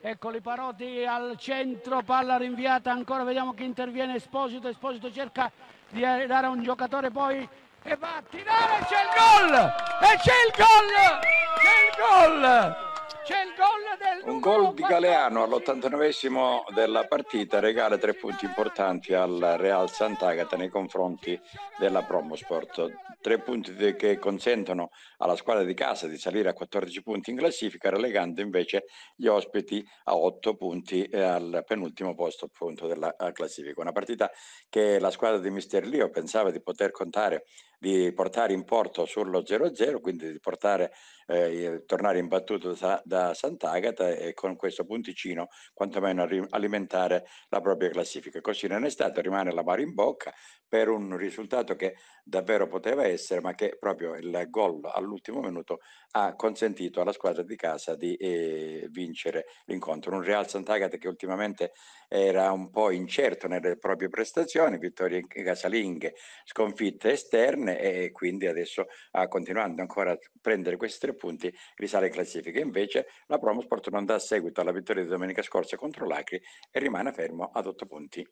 Ecco le Parotti al centro, palla rinviata ancora, vediamo chi interviene, Esposito, Esposito cerca di dare a un giocatore poi e va a tirare, c'è il gol! E c'è il gol! C'è il gol! C'è il gol del Un gol di Galeano all'89 esimo della partita regala tre punti importanti al Real Sant'Agata nei confronti della Promosport. Tre punti che consentono alla squadra di casa di salire a 14 punti in classifica, relegando invece gli ospiti a 8 punti eh, al penultimo posto appunto della eh, classifica. Una partita che la squadra di Mister Lio pensava di poter contare di portare in porto solo 0-0, quindi di portare, eh, tornare imbattuto da, da Sant'Agata e con questo punticino quantomeno alimentare la propria classifica. Così non è stato, rimane la mano in bocca, per un risultato che davvero poteva essere, ma che proprio il gol all'ultimo minuto ha consentito alla squadra di casa di eh, vincere l'incontro. Un Real Sant'Agata che ultimamente era un po' incerto nelle proprie prestazioni, vittorie casalinghe, sconfitte esterne e quindi adesso ah, continuando ancora a prendere questi tre punti risale in classifica. Invece la Promosport non dà seguito alla vittoria di domenica scorsa contro l'Acri e rimane fermo ad otto punti.